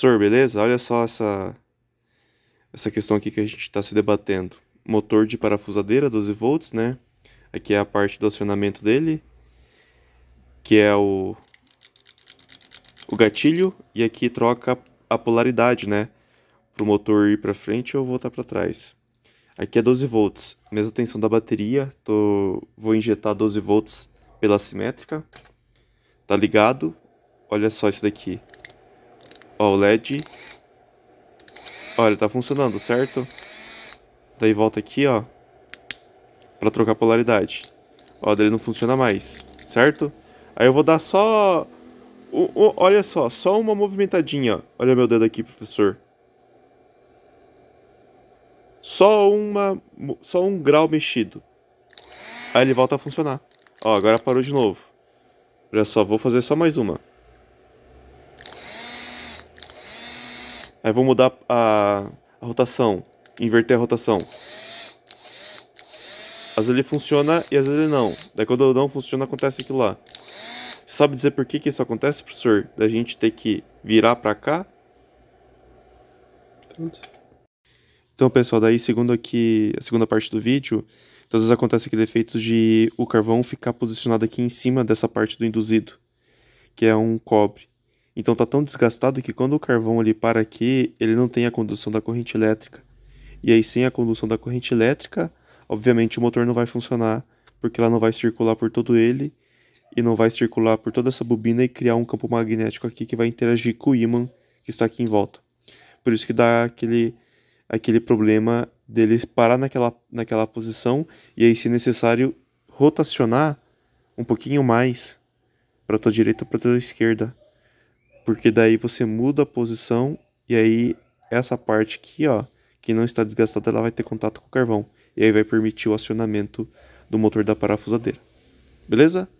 Professor, beleza? Olha só essa, essa questão aqui que a gente está se debatendo. Motor de parafusadeira 12 volts, né? Aqui é a parte do acionamento dele, que é o, o gatilho, e aqui troca a polaridade, né? Para o motor ir para frente ou voltar para trás. Aqui é 12 volts, mesma tensão da bateria, tô, vou injetar 12 volts pela simétrica. Tá ligado? Olha só isso daqui. Ó, o LED. Olha, tá funcionando, certo? Daí volta aqui, ó. Pra trocar a polaridade. Ó, daí não funciona mais, certo? Aí eu vou dar só... O, o, olha só, só uma movimentadinha. Olha meu dedo aqui, professor. Só uma... Só um grau mexido. Aí ele volta a funcionar. Ó, agora parou de novo. Olha só, vou fazer só mais uma. Aí vou mudar a, a rotação, inverter a rotação. Às vezes ele funciona e às vezes ele não. Daí quando não funciona, acontece aquilo lá. Você sabe dizer por que, que isso acontece, professor? Da gente ter que virar para cá? Pronto. Então, pessoal, daí segundo aqui, a segunda parte do vídeo, então, às vezes acontece aquele efeito de o carvão ficar posicionado aqui em cima dessa parte do induzido, que é um cobre. Então tá tão desgastado que quando o carvão ele para aqui, ele não tem a condução da corrente elétrica. E aí sem a condução da corrente elétrica, obviamente o motor não vai funcionar, porque ela não vai circular por todo ele e não vai circular por toda essa bobina e criar um campo magnético aqui que vai interagir com o ímã que está aqui em volta. Por isso que dá aquele aquele problema dele parar naquela naquela posição e aí se necessário rotacionar um pouquinho mais para tua direita ou para tua esquerda porque daí você muda a posição e aí essa parte aqui, ó, que não está desgastada, ela vai ter contato com o carvão e aí vai permitir o acionamento do motor da parafusadeira. Beleza?